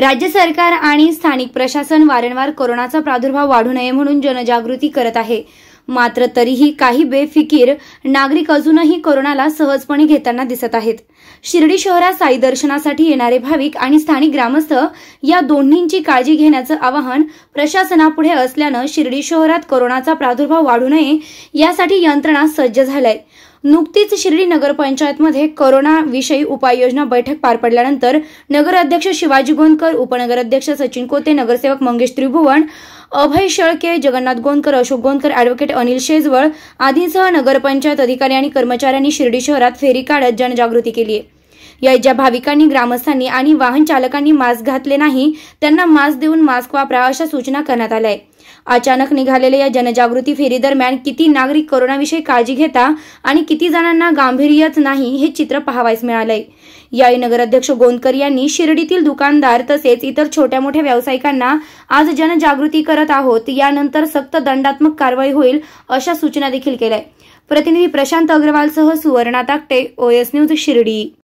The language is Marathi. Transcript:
राज्य सरकार आणि स्थानिक प्रशासन वारंवार कोरोनाचा प्रादुर्भाव वाढू नये म्हणून जनजागृती करत आहे मात्र तरीही काही बेफिकीर नागरिक अजूनही कोरोनाला सहजपणे घेताना दिसत आहेत शिर्डी शहरात साई दर्शनासाठी येणारे भाविक आणि स्थानिक ग्रामस्थ या दोन्हींची काळजी घेण्याचं आवाहन प्रशासनापुढे असल्यानं शिर्डी शहरात कोरोनाचा प्रादुर्भाव वाढू नये यासाठी यंत्रणा सज्ज झाल्या नुकतीच शिर्डी नगरपंचायतमध्ये कोरोनाविषयी उपाययोजना बैठक पार पडल्यानंतर नगराध्यक्ष शिवाजी गोंदकर उपनगराध्यक्ष सचिन कोते नगरसेवक मंगेश त्रिभुवन अभय शेळके जगन्नाथ गोंदकर अशोक गोंदकर अॅडव्होकेट अनिल शेजवळ आदींसह नगरपंचायत अधिकारी आणि कर्मचाऱ्यांनी शिर्डी शहरात फेरी काढत जनजागृती केली आहे या ज्या भाविकांनी ग्रामस्थांनी आणि वाहन चालकांनी मास्क घातले नाही त्यांना मास्क देऊन मास्क वापरा अशा सूचना करण्यात आल्या अचानक निघालेल्या या जनजागृती फेरीदरम्यान किती नागरिक कोरोनाविषयी काळजी घेता आणि किती जणांना गांभीर्यच नाही हे चित्र पाहावायच मिळालंय यावेळी नगराध्यक्ष गोंदकर यांनी शिर्डीतील दुकानदार तसेच इतर छोट्या मोठ्या व्यावसायिकांना आज जनजागृती करत आहोत यानंतर सक्त दंडात्मक कारवाई होईल अशा सूचना देखील केल्या प्रतिनिधी प्रशांत अग्रवालसह सुवर्णा ताकटे ओएस न्यूज शिर्डी